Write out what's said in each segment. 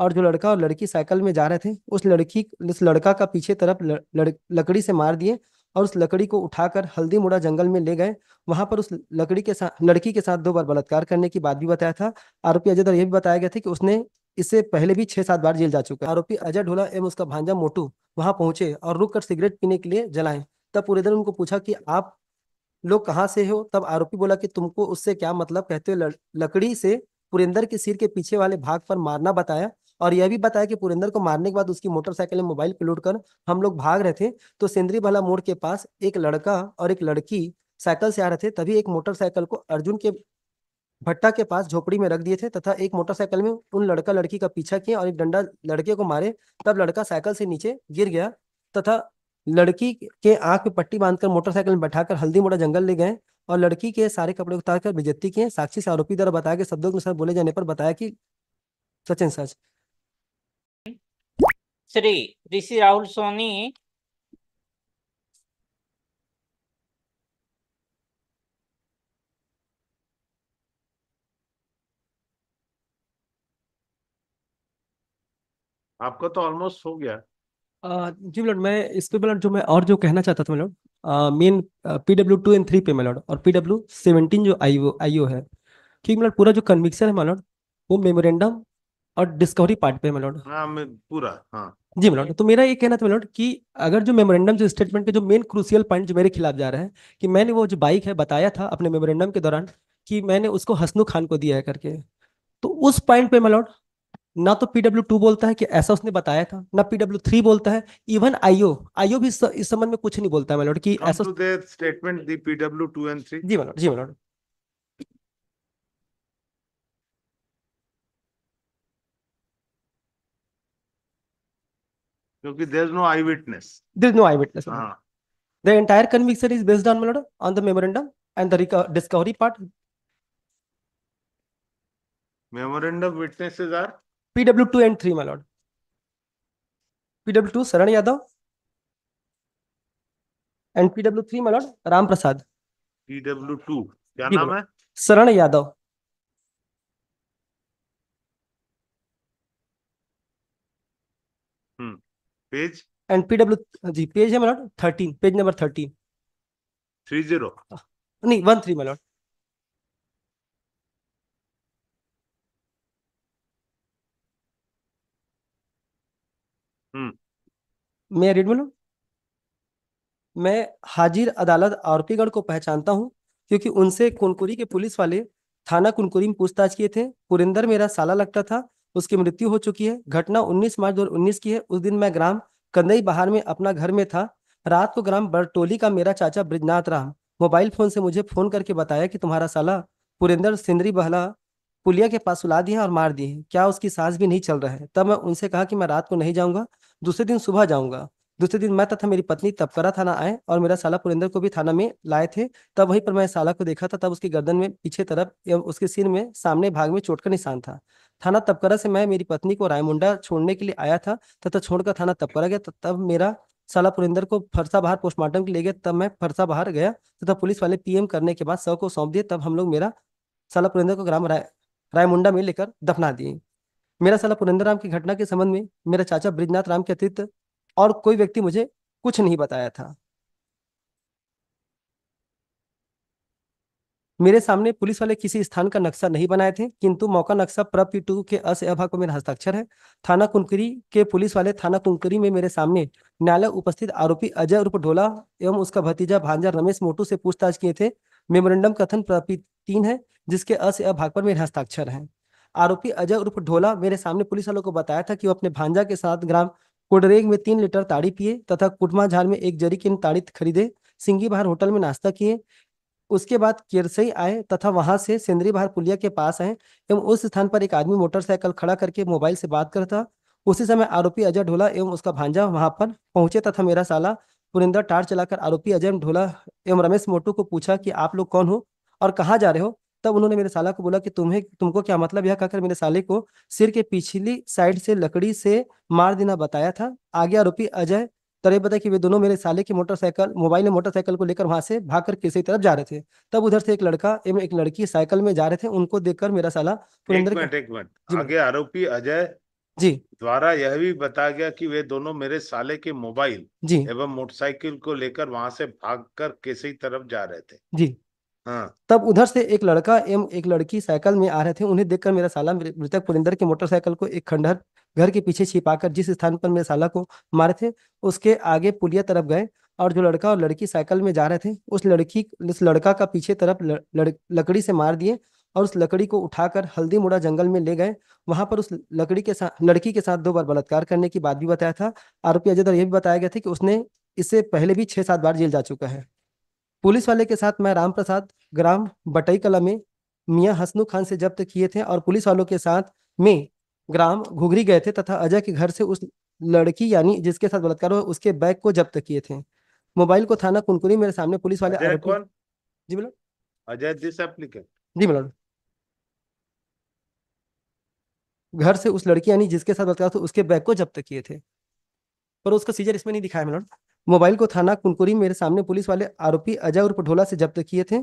और जो लड़का और लड़की साइकिल में जा रहे थे उस लड़की उस लड़का का पीछे तरफ लकड़ी से मार दिए और उस लकड़ी को उठाकर हल्दी मुड़ा जंगल में ले गए वहां पर उस लकड़ी के साथ लड़की के साथ दो बार बलात्कार करने की बात भी बताया था आरोपी अजय यह भी बताया गया था कि उसने इससे पहले भी छह सात बार जेल जा चुका आरोपी अजय ढोला एवं उसका भांजा मोटू वहां पहुंचे और रुक कर सिगरेट पीने के लिए जलाए तब पूरे दिन उनको पूछा कि आप लोग कहाँ से हो तब आरोपी बोला कि तुमको उससे क्या मतलब कहते हुए लकड़ी से पुरेंदर के सिर के पीछे वाले भाग पर मारना बताया और यह भी बताया कि पुरेंद्र को मारने के बाद उसकी मोटरसाइकिल में मोबाइल पिलोट कर हम लोग भाग रहे थे तो सेंद्री भला मोड़ के पास एक लड़का और एक लड़की साइकिल से आ रहे थे तभी एक मोटरसाइकिल को अर्जुन के भट्टा के पास झोपड़ी में रख दिए थे तथा एक मोटरसाइकिल में उन लड़का लड़की का पीछा किया और एक डंडा लड़के को मारे तब लड़का साइकिल से नीचे गिर गया तथा लड़की के आंख पे पट्टी बांधकर मोटरसाइकिल में बैठाकर हल्दी मोड़ा जंगल ले गए और लड़की के सारे कपड़े उतार कर बेजती किए साक्षी से आरोपी द्वारा बताया कि शब्दों के अनुसार बोले जाने पर बताया कि सचिन सच three. This is Rahul Soni. आपका तो ऑलमोस्ट हो गया जी मैं मैं इस पे जो मैं और जो कहना चाहता था main PW two and three पे मिलोड और पीडब्ल्यू सेवनटीन जो आई ओ आई ओ है क्योंकि मिलोड पूरा जो कन्विक्शन है मिलोड वो मेमोरेंडम और डिस्कवरी पार्ट पे मिलोड हाँ पूरा हाँ जी मिलोट तो मेरा ये कहना था मिलोट कि अगर जो मेमोरेंडम जो स्टेटमेंट के जो मेन क्रूसियल पॉइंट जो मेरे खिलाफ जा रहा है कि मैंने वो जो बाइक है बताया था अपने मेमोरेंडम के दौरान कि मैंने उसको हसनू खान को दिया है करके तो उस पॉइंट पे मिलोट ना तो पीडब्ल्यू टू बोलता है कि ऐसा उसने बताया था ना पीडब्ल्यू थ्री बोलता है इवन आईओ आईओ भी इस संबंध में कुछ नहीं बोलता है मिलोट की ऐसा स्टेटमेंट दी पीडब्ल्यू टू एंड थ्री जी मिलोट जी मिलोट क्योंकि there is no eye witness there is no eye witness the entire conviction is based on my lord on the memorandum and the discovery part memorandum witnesses are PW two and 3 my lord PW two Sharan Yadav and PW three my lord Ramprasad PW two क्या नाम है Sharan Yadav page and PW जी page है मेरा thirteen page number thirteen three zero नहीं one three मेरा मैं read मिलो मैं हाजिर अदालत आरोपीगढ़ को पहचानता हूं क्योंकि उनसे कुनकुरी के पुलिस वाले थाना कुनकुरी में पूछताछ किए थे पुरिंदर मेरा साला लगता था उसकी मृत्यु हो चुकी है घटना 19 मार्च 2019 की है उस दिन मैं ग्राम कंदई बहार में अपना घर में था रात को ग्राम बरटोली का मेरा चाचा ब्रिजनाथ राम मोबाइल फोन से मुझे फोन करके बताया कि तुम्हारा साला पुरेंद्र सिंदरी बहला पुलिया के पास सुला दिए और मार दिए क्या उसकी सांस भी नहीं चल रहा है तब मैं उनसे कहा कि मैं रात को नहीं जाऊंगा दूसरे दिन सुबह जाऊंगा दूसरे दिन मैं तथा मेरी पत्नी तपकरा थाना आए और मेरा साला पुरेंद्र को भी थाना में लाए थे तब वहीं पर मैं साला को देखा था तब उसकी गर्दन में पीछे तरफ एवं उसके सिर में सामने भाग में चोट का निशान था थाना तपकरा से मैं मेरी पत्नी को रायमुंडा छोड़ने के लिए आया था तथा छोड़कर थाना तपकरा गया तब मेरा साला पुरिंदर को फरसा बाहर पोस्टमार्टम के लिए गया तब मैं फरसा बाहर गया तथा पुलिस वाले पीएम करने के बाद सब को सौंप दिए तब हम लोग मेरा साला पुरिंदर को ग्राम राय रायमुंडा में लेकर दफना दिए मेरा साला पुरिंदर राम की घटना के संबंध में मेरा चाचा ब्रिजनाथ राम के अतिरिक्त और कोई व्यक्ति मुझे कुछ नहीं बताया था मेरे सामने पुलिस वाले किसी स्थान का नक्शा नहीं बनाए थे किंतु मौका नक्शा प्रप टू के अस अभा को मेरा हस्ताक्षर है थाना कुंकरी के पुलिस वाले थाना कुंकरी में मेरे सामने न्यायालय उपस्थित आरोपी अजय उर्फ ढोला एवं उसका भतीजा भांजा रमेश मोटू से पूछताछ किए थे मेमोरेंडम कथन प्रपी तीन है जिसके अस अभाग पर मेरे हस्ताक्षर है आरोपी अजय उर्फ ढोला मेरे सामने पुलिस वालों को बताया था कि वो अपने भांजा के साथ ग्राम कोडरेग में तीन लीटर ताड़ी पिए तथा कुटमा झार में एक जरी की ताड़ी खरीदे सिंगी बाहर होटल में नाश्ता किए उसके बाद किरसई आए तथा वहां से सिंदरी बाहर पुलिया के पास आए एवं उस स्थान पर एक आदमी मोटरसाइकिल खड़ा करके मोबाइल से बात करता उसी समय आरोपी अजय ढोला एवं उसका भांजा वहां पर पहुंचे तथा मेरा साला पुरिंदर टार चलाकर आरोपी अजय ढोला एवं रमेश मोटू को पूछा कि आप लोग कौन हो और कहाँ जा रहे हो तब उन्होंने मेरे साला को बोला कि तुम्हें तुमको क्या मतलब यह कहकर मेरे साले को सिर के पिछली साइड से लकड़ी से मार देना बताया था आगे आरोपी अजय तो ये बताया कि वे दोनों मेरे साले की मोटरसाइकिल मोबाइल में मोटरसाइकिल को लेकर वहां से भाग कर किसी तरफ जा रहे थे तब उधर से एक लड़का एवं एक लड़की साइकिल में जा रहे थे उनको देखकर मेरा साला पुरेंद्र एक मिनट आगे आरोपी अजय जी द्वारा यह भी बताया गया कि वे दोनों मेरे साले के मोबाइल जी एवं मोटरसाइकिल को लेकर वहां से भागकर केसई तरफ जा रहे थे जी हाँ। तब उधर से एक लड़का एवं एक लड़की साइकिल में आ रहे थे उन्हें देखकर मेरा साला मृतक पुरिंदर के मोटरसाइकिल को एक खंडहर घर के पीछे छिपाकर जिस स्थान पर मेरे साला को मारे थे उसके आगे पुलिया तरफ गए और जो लड़का और लड़की साइकिल में जा रहे थे उस लड़की उस लड़का का पीछे तरफ लकड़ी से मार दिए और उस लकड़ी को उठाकर हल्दी मुड़ा जंगल में ले गए वहां पर उस लकड़ी के साथ लड़की के साथ दो बार बलात्कार करने की बात भी बताया था आरोपी अजय दर यह भी बताया गया था कि उसने इससे पहले भी छह सात बार जेल जा चुका है पुलिस वाले के साथ मैं राम प्रसाद ग्राम बटई कला में मियाँ हसनू खान से जब्त किए थे और पुलिस वालों के साथ में ग्राम घुघरी गए थे तथा अजय के घर से उस लड़की यानी जिसके साथ बलात्कार हुआ उसके बैग को जब्त किए थे मोबाइल को थाना कुनकुरी मेरे सामने पुलिस वाले जी मिलोड अजय दिस एप्लीकेंट जी मिलोड घर से उस लड़की यानी जिसके साथ बलात्कार हुआ उसके बैग को जब्त किए थे पर उसका सीजर इसमें नहीं दिखाया मैडम मोबाइल को थाना कुनकुरी मेरे सामने पुलिस वाले आरोपी अजय उर्फ ढोला से जब्त किए थे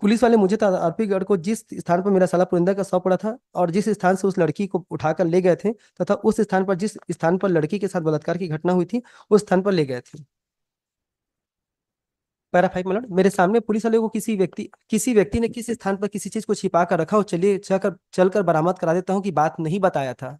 पुलिस वाले मुझे आरोपी गढ़ को जिस स्थान पर मेरा साला पुरिंदा का सौ पड़ा था और जिस स्थान से उस लड़की को उठाकर ले गए थे तथा उस स्थान पर जिस स्थान पर लड़की के साथ बलात्कार की घटना हुई थी उस स्थान पर ले गए थे पैरा फाइव मेरे सामने पुलिस वाले को किसी व्यक्ति किसी व्यक्ति ने किस स्थान पर किसी चीज को छिपा कर रखा हो चलिए चलकर चलकर बरामद करा देता हूँ कि बात नहीं बताया था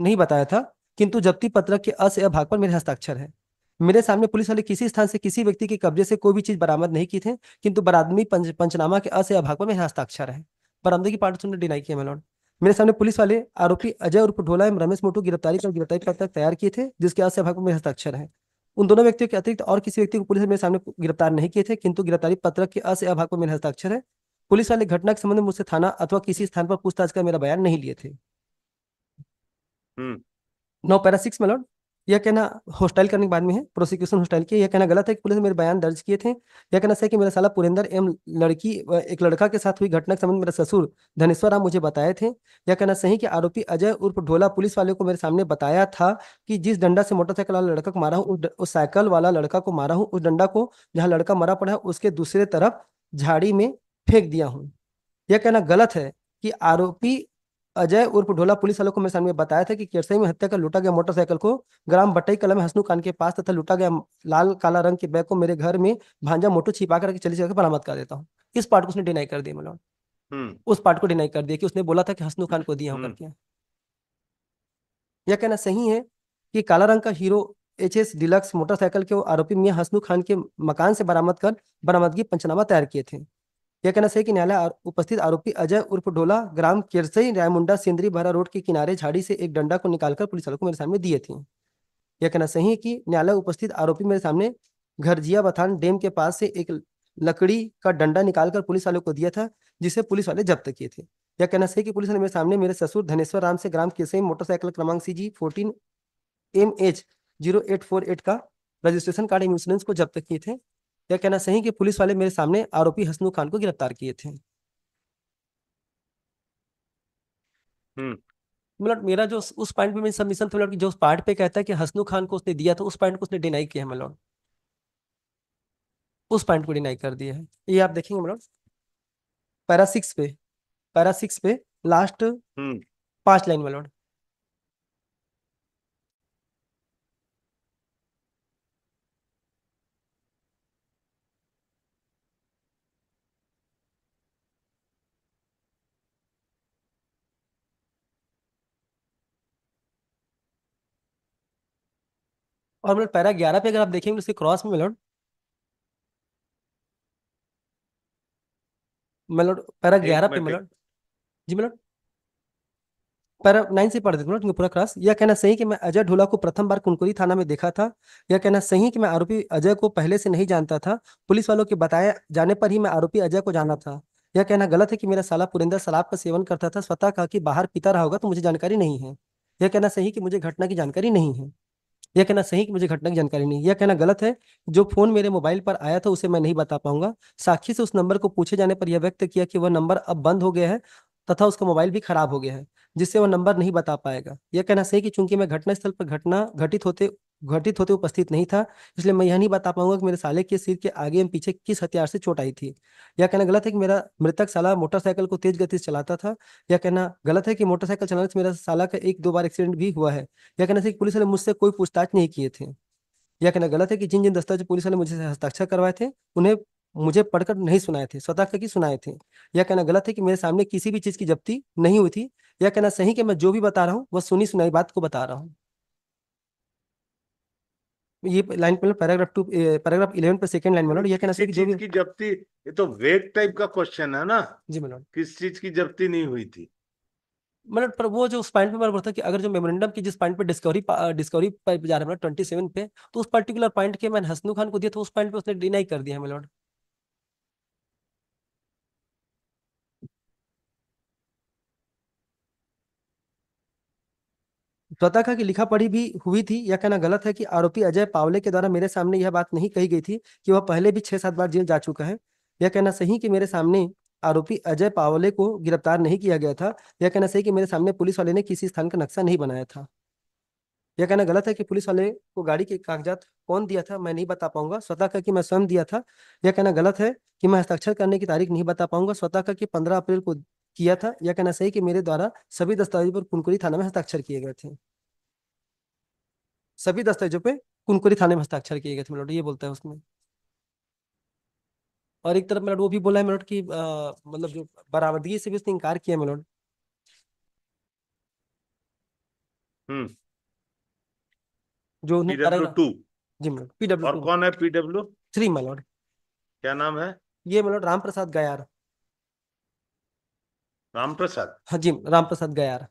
नहीं बताया था किंतु जब्ती पत्रक के अस भाग पर मेरे हस्ताक्षर है मेरे सामने पुलिस वाले किसी स्थान से किसी व्यक्ति के कब्जे से कोई भी चीज बरामद नहीं की थे किंतु बरादमी पंच, पंचनामा के अस या भागवा में हस्ताक्षर है बरामदे की पार्टी ने डिनाई किया मेलॉर्ड मेरे सामने पुलिस वाले आरोपी अजय उर्फ ढोला एवं रमेश मोटू गिरफ्तारी कर गिरफ्तारी पत्र तैयार किए थे जिसके अस भाग भागवा में हस्ताक्षर है उन दोनों व्यक्तियों के अतिरिक्त और किसी व्यक्ति को पुलिस ने मेरे सामने गिरफ्तार नहीं किए थे किंतु गिरफ्तारी पत्रक के अस भाग भागवा में हस्ताक्षर है पुलिस वाले घटना के संबंध में मुझसे थाना अथवा किसी स्थान पर पूछताछ का मेरा बयान नहीं लिए थे हम्म। नौ पैरा सिक्स मेलॉर्ड यह कहना हॉस्टाइल करने के बाद में है प्रोसिक्यूशन हॉस्टाइल किया यह कहना गलत है कि पुलिस ने मेरे बयान दर्ज किए थे यह कहना सही कि मेरा साला पुरेंद्र एम लड़की एक लड़का के साथ हुई घटना के संबंध मेरा ससुर धनेश्वर राम मुझे बताए थे यह कहना सही कि आरोपी अजय उर्फ ढोला पुलिस वाले को मेरे सामने बताया था कि जिस डंडा से मोटरसाइकिल वाला लड़का को मारा हूँ उस साइकिल वाला लड़का को मारा हूँ उस डंडा को जहाँ लड़का मरा पड़ा है उसके दूसरे तरफ झाड़ी में फेंक दिया हूँ यह कहना गलत है कि आरोपी अजय उर्फ ढोला पुलिस वालों को मेरे सामने बताया था कि केरसई में हत्या कर लूटा गया मोटरसाइकिल को ग्राम बटई कला में हसनू खान के पास तथा लूटा गया लाल काला रंग के बैग को मेरे घर में भांजा मोटो छिपा करके चली जाकर बरामद कर देता हूँ इस पार्ट को उसने डिनाई कर दिया मिलोन मतलब। हम्म। उस पार्ट को डिनाई कर दिया कि उसने बोला था कि हसनू खान को दिया होकर हम्म। करके यह कहना सही है कि काला रंग का Hero H S Deluxe motorcycle के आरोपी मियाँ हसनू खान के मकान से बरामद कर बरामदगी पंचनामा तैयार किए थे यह कहना सही कि न्यायालय उपस्थित आरोपी अजय उर्फ डोला ग्राम केरसई रायमुंडा सिंदरी भरा रोड के किनारे झाड़ी से एक डंडा को निकालकर पुलिस वालों को मेरे सामने दिए थे यह कहना सही कि न्यायालय उपस्थित आरोपी मेरे सामने घरजिया बथान डैम के पास से एक लकड़ी का डंडा निकालकर पुलिस वालों को दिया था जिसे पुलिस वाले जब्त किए थे यह कहना सही कि पुलिस ने मेरे सामने मेरे ससुर धनेश्वर राम से ग्राम केसई मोटरसाइकिल क्रमांक C G fourteen M H zero eight four eight का रजिस्ट्रेशन कार्ड एवं इंश्योरेंस को जब्त किए थे यह कहना सही कि पुलिस वाले मेरे सामने आरोपी हसनू खान को गिरफ्तार किए थे हम्म। मतलब मेरा जो उस पॉइंट पे मेरी सबमिशन था मतलब जो उस पार्ट पे कहता है कि हसनू खान को उसने दिया था तो उस पॉइंट को उसने डिनाई किया है मतलब उस पॉइंट को डिनाई कर दिया है ये आप देखेंगे मतलब पैरा सिक्स पे पैरा सिक्स पे लास्ट हम्म। पांच लाइन मतलब और हम लोग पैरा ग्यारह पे अगर आप देखेंगे उसके क्रॉस में मेलोड मेलोड पैरा ग्यारह पे मेलोड जी मेलोड पैरा नाइन से पढ़ देते पूरा क्रॉस यह कहना सही कि मैं अजय ढोला को प्रथम बार कुनकुरी थाना में देखा था यह कहना सही कि मैं आरोपी अजय को पहले से नहीं जानता था पुलिस वालों के बताए जाने पर ही मैं आरोपी अजय को जाना था यह कहना गलत है कि मेरा साला पुरेंद्र शराब का सेवन करता था स्वतः कहा कि बाहर पीता रहा होगा तो मुझे जानकारी नहीं है यह कहना सही कि मुझे घटना की जानकारी नहीं है यह कहना सही कि मुझे घटना की जानकारी नहीं यह कहना गलत है जो फोन मेरे मोबाइल पर आया था उसे मैं नहीं बता पाऊंगा साक्षी से उस नंबर को पूछे जाने पर यह व्यक्त किया कि वह नंबर अब बंद हो गया है तथा उसका मोबाइल भी खराब हो गया है जिससे वह नंबर नहीं बता पाएगा यह कहना सही कि चूंकि मैं घटनास्थल पर घटना घटित होते घटित होते उपस्थित नहीं था इसलिए मैं यह नहीं बता पाऊंगा कि मेरे साले के सिर के आगे एवं पीछे किस हथियार से चोट आई थी यह कहना गलत है कि मेरा मृतक साला मोटरसाइकिल को तेज गति से चलाता था यह कहना गलत है कि मोटरसाइकिल चलाने से मेरा साला का एक दो बार एक्सीडेंट भी हुआ है यह कहना कि पुलिस वाले मुझसे कोई पूछताछ नहीं किए थे यह कहना गलत है कि जिन जिन दस्तावेज पुलिस वाले मुझे हस्ताक्षर करवाए थे उन्हें मुझे पढ़कर नहीं सुनाए थे स्वतः करके सुनाए थे यह कहना गलत है कि मेरे सामने किसी भी चीज की जब्ती नहीं हुई थी यह कहना सही कि मैं जो भी बता रहा हूँ वह सुनी सुनाई बात को बता रहा हूँ ये लाइन मतलब पैराग्राफ टू पैराग्राफ इलेवन पर सेकंड लाइन मिलोड ये कहना चाहिए जब की जब्ती ये तो वेग टाइप का क्वेश्चन है ना जी मिलोड किस चीज की जब्ती नहीं हुई थी मतलब पर वो जो उस पॉइंट पे मैं बोलता कि अगर जो मेमोरेंडम की जिस पॉइंट पे डिस्कवरी डिस्कवरी पर जा रहा है ट्वेंटी मतलब 27 पे तो उस पर्टिकुलर पॉइंट के मैंने हसनू खान को दिया तो उस पॉइंट पे उसने डिनाई कर दिया है मिलोड त्वताखा की लिखा पढ़ी भी हुई थी यह कहना गलत है कि आरोपी अजय पावले के द्वारा मेरे सामने यह बात नहीं कही गई थी कि वह पहले भी छह सात बार जेल जा चुका है यह कहना सही कि मेरे सामने आरोपी अजय पावले को गिरफ्तार नहीं किया गया था यह कहना सही कि मेरे सामने पुलिस वाले ने किसी स्थान का नक्शा नहीं बनाया था यह कहना गलत है कि पुलिस वाले को गाड़ी के कागजात कौन दिया था मैं नहीं बता पाऊंगा स्वतः का कि मैं स्वयं दिया था यह कहना गलत है कि मैं हस्ताक्षर करने की तारीख नहीं बता पाऊंगा स्वतः का कि पंद्रह अप्रैल को किया था या कहना सही कि मेरे द्वारा सभी दस्तावेजों पर कुनकुरी थाना में हस्ताक्षर किए गए थे सभी दस्तावेजों पर कुनकुरी थाने में हस्ताक्षर किए गए थे मेलोड ये बोलता है उसमें और एक तरफ मेलोड वो भी बोला है मेलोड की मतलब जो बरामदगी से भी उसने इनकार किया मेलोड हम्म। जो पीडब्ल्यू टू जी मेलोड पीडब्ल्यू और कौन है पीडब्ल्यू थ्री मेलोड क्या नाम है ये मेलोड राम प्रसाद गयार राम प्रसाद हाँ जी राम प्रसाद यार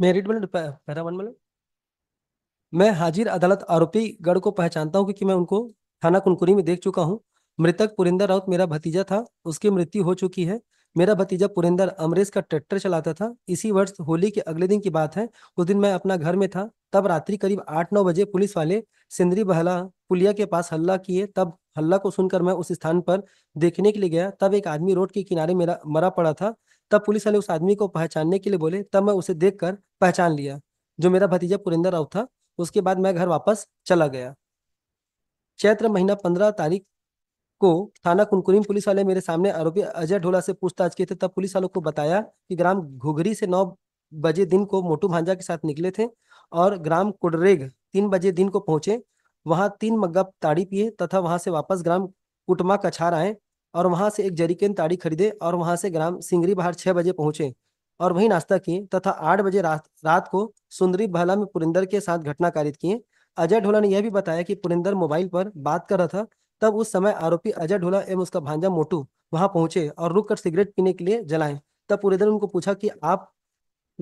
मेरिट मतलब पैरा वन मतलब मैं हाजिर अदालत आरोपी गढ़ को पहचानता हूँ क्योंकि मैं उनको थाना कुनकुरी में देख चुका हूँ मृतक पुरिंदर राउत मेरा भतीजा था उसकी मृत्यु हो चुकी है मेरा भतीजा पुरिंदर अमरेश का ट्रैक्टर चलाता था इसी वर्ष होली के अगले दिन की बात है उस दिन मैं अपना घर में था तब रात्रि करीब आठ नौ बजे पुलिस वाले सिंदरी बहला पुलिया के पास हल्ला किए तब हल्ला को सुनकर मैं उस स्थान पर देखने के लिए गया तब एक आदमी रोड के किनारे मेरा मरा पड़ा था तब पुलिस वाले उस आदमी को पहचानने के लिए बोले तब मैं उसे देख कर पहचान लिया जो मेरा भतीजा पुरेंद्र राव था उसके बाद मैं घर वापस चला गया चैत्र महीना पंद्रह तारीख को थाना कुनकुरी पुलिस वाले मेरे सामने आरोपी अजय ढोला से पूछताछ किए थे तब पुलिस वालों को बताया कि ग्राम घुघरी से नौ बजे दिन को मोटू भांजा के साथ निकले थे और ग्राम कुडरेग तीन बजे दिन को पहुंचे वहां तीन मग्गा ताड़ी पिए तथा वहां से वापस ग्राम कुटमा कछार आए और वहां से एक जरिकेन ताड़ी खरीदे और वहां से ग्राम सिंगरी बाहर छह बजे पहुंचे और वहीं नाश्ता किए तथा आठ बजे रात रात को सुंदरी बहला में पुरिंदर के साथ घटना कारित किए अजय ढोला ने यह भी बताया कि पुरिंदर मोबाइल पर बात कर रहा था तब उस समय आरोपी अजय ढोला एवं उसका भांजा मोटू वहां पहुंचे और रुक कर सिगरेट पीने के लिए जलाए तब पुरिंदर उनको पूछा कि आप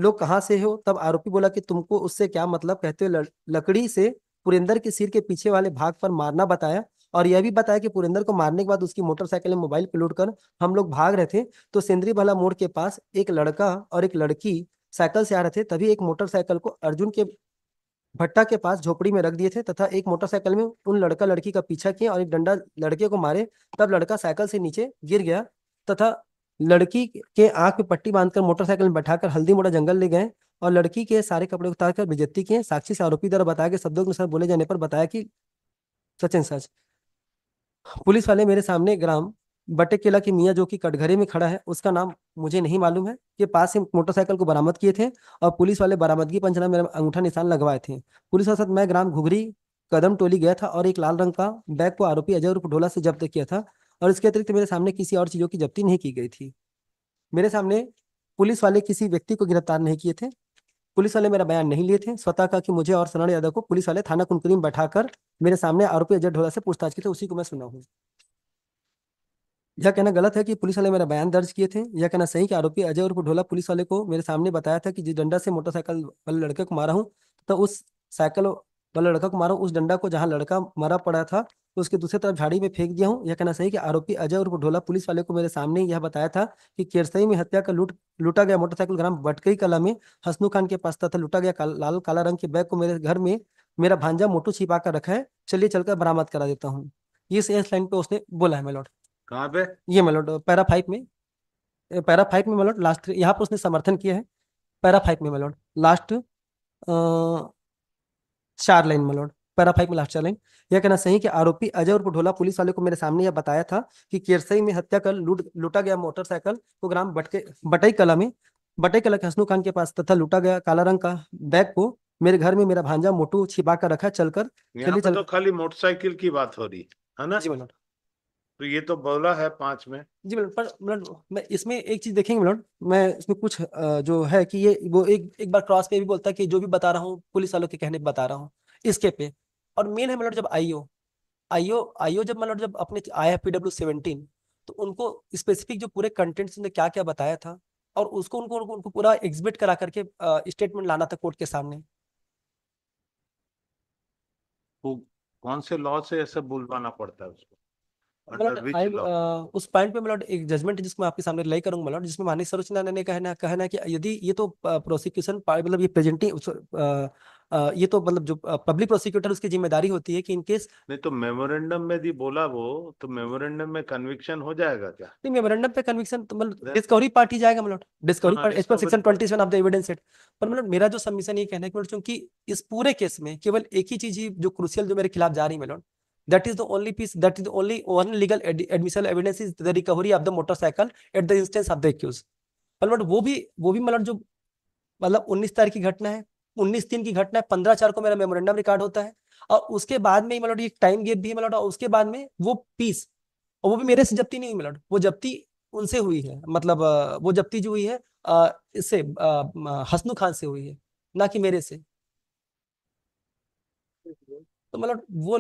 लोग कहाँ से हो तब आरोपी बोला कि तुमको उससे क्या मतलब कहते हुए लकड़ी से पुरिंदर के सिर के पीछे वाले भाग पर मारना बताया और यह भी बताया कि पुरेंद्र को मारने के बाद उसकी मोटरसाइकिल में मोबाइल पिलूट कर हम लोग भाग रहे थे तो सेंद्री भला मोड़ के पास एक लड़का और एक लड़की साइकिल से आ रहे थे तभी एक मोटरसाइकिल को अर्जुन के भट्टा के पास झोपड़ी में रख दिए थे तथा एक मोटरसाइकिल में उन लड़का लड़की का पीछा किया और एक डंडा लड़के को मारे तब लड़का साइकिल से नीचे गिर गया तथा लड़की के आंख में पट्टी बांधकर मोटरसाइकिल में बैठाकर हल्दी मोड़ा जंगल ले गए और लड़की के सारे कपड़े उतार कर बेजती किए साक्षी से आरोपी द्वारा बताया कि शब्दों के अनुसार बोले जाने पर बताया कि सचिन सच पुलिस वाले मेरे सामने ग्राम बटे किला की मियाँ जो कि कटघरे में खड़ा है उसका नाम मुझे नहीं मालूम है के पास से मोटरसाइकिल को बरामद किए थे और पुलिस वाले बरामदगी पंचना मेरा अंगूठा निशान लगवाए थे पुलिस के साथ मैं ग्राम घुघरी कदम टोली गया था और एक लाल रंग का बैग को आरोपी अजय रूप ढोला से जब्त किया था और इसके अतिरिक्त मेरे सामने किसी और चीज़ों की जब्ती नहीं की गई थी मेरे सामने पुलिस वाले किसी व्यक्ति को गिरफ्तार नहीं किए थे पुलिस वाले मेरा बयान नहीं लिए थे स्वतः का कि मुझे और सरण यादव को पुलिस वाले थाना में बैठाकर मेरे सामने आरोपी अजय ढोला से पूछताछ की थी उसी को मैं सुना हूँ यह कहना गलत है कि पुलिस वाले मेरा बयान दर्ज किए थे यह कहना सही कि आरोपी अजय उर्फ ढोला पुलिस वाले को मेरे सामने बताया था कि जिस डंडा से मोटरसाइकिल वाले लड़के को मारा हूँ तो उस साइकिल वाले लड़का को मारा उस डंडा को जहाँ लड़का मारा पड़ा था तो उसके दूसरी तरफ झाड़ी में फेंक दिया हूँ यह कहना सही कि आरोपी अजय उर्फ ढोला पुलिस वाले को मेरे सामने यह बताया था कि केरसई में हत्या का लूट लूटा गया मोटरसाइकिल ग्राम बटकई कला में हसनू खान के पास तथा लूटा गया लाल काला रंग के बैग को मेरे घर में मेरा भांजा मोटू छिपा कर रखा है चलिए चलकर बरामद करा देता हूँ इस एस लाइन पे उसने बोला है मेलोट कहाँ पे ये मेलोट पैरा फाइव में पैरा फाइव में मेलोट लास्ट यहाँ पर उसने समर्थन किया है पैरा फाइव में मेलोट लास्ट चार लाइन मेलोट पैरा फाइव में लास्ट चलें यह कहना सही कि आरोपी अजय उर्फ ढोला पुलिस वाले को मेरे सामने यह बताया था कि केरसई में हत्या कर लूट लूटा गया मोटरसाइकिल को ग्राम बटके बटई कला में बटई कला के हसनू खान के पास तथा लूटा गया काला रंग का बैग को मेरे घर में मेरा भांजा मोटू छिपा कर रखा चलकर चली चल... तो खाली मोटरसाइकिल की बात हो रही है ना जी मिलोड तो ये तो बोला है पांच में जी मिलोड पर मिलोड मैं इसमें एक चीज देखेंगे मिलोड मैं इसमें कुछ जो है कि ये वो एक एक बार क्रॉस पे भी बोलता है कि जो भी बता रहा हूँ पुलिस वालों के कहने पे बता रहा हूँ इसके पे और मेन है मतलब जब आईओ आईओ आईओ जब मतलब जब अपने आया पी डब्ल्यू तो उनको स्पेसिफिक जो पूरे कंटेंट्स उन्होंने क्या क्या बताया था और उसको उनको उनको, उनको पूरा एग्जिबिट करा करके स्टेटमेंट लाना था कोर्ट के सामने तो कौन से लॉ से ऐसा बुलवाना पड़ता है उसको उस पॉइंट पे मतलब एक जजमेंट जिसको मैं आपके सामने करूंगा मतलब जिसमें माननीय सर्वोच्च न्यायालय ने कहना कहना कि यदि ये तो प्रोसिक्यूशन मतलब ये प्रेजेंटिंग ये तो मतलब जो पब्लिक प्रोसिक्यूटर उसकी जिम्मेदारी होती है कि इनकेस नहीं तो मेमोरेंडम में भी बोला वो तो मेमोरेंडम में कन्विक्शन हो जाएगा क्या नहीं मेमोरेंडम पे कन्विक्शन तो मतलब डिस्कवरी पार्ट ही जाएगा मतलब डिस्कवरी पार्ट हाँ, इस पर section 27 of the evidence act पर मतलब मेरा जो सबमिशन ये कहना है कि मतलब क्योंकि इस पूरे केस में केवल एक ही चीज ही जो क्रूशियल जो मेरे खिलाफ जा रही है मेलोड मतलब, that is the only piece that is the only one legal admissible evidence is the recovery of the motorcycle at the instance of the accused मतलब वो भी वो भी मतलब जो मतलब 19 तारीख की घटना है उन्नीस तीन की घटना है पंद्रह चार को मेरा मेमोरेंडम रिकॉर्ड होता है और उसके बाद में मेलोड एक टाइम गेप भी है मेलोड और उसके बाद में वो पीस और वो भी मेरे से जब्ती नहीं हुई मेलोड वो जब्ती उनसे हुई है मतलब वो जब्ती जो हुई है इससे हसनू खान से हुई है ना कि मेरे से तो मतलब वो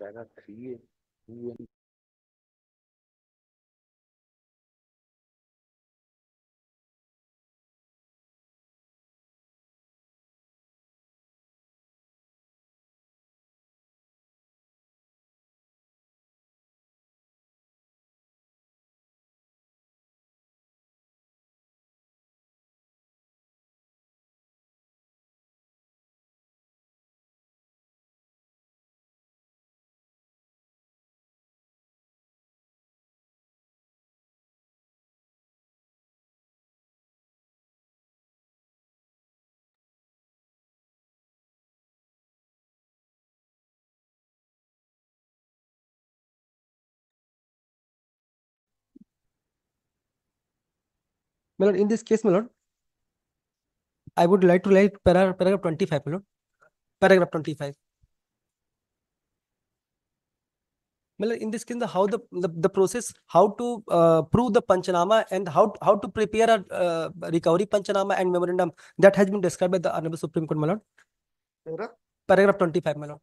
Deiner Krähe, Uhren, My lord, in this case, my lord, I would like to like para, paragraph 25, my lord. Paragraph 25. My lord, in this case, the, how the, the, the process, how to uh, prove the Panchanama and how, how to prepare a uh, recovery Panchanama and memorandum that has been described by the Honorable Supreme Court, my lord. Paragraph, paragraph 25, my lord.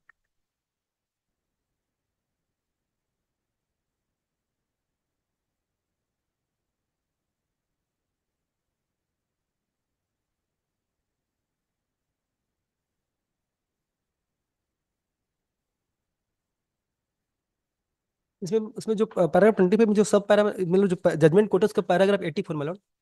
इसमें उसमें जो paragraph twenty five में जो सब para मतलब जो judgement कोटस का पैराग्राफ एट्टी फोर मैलॉड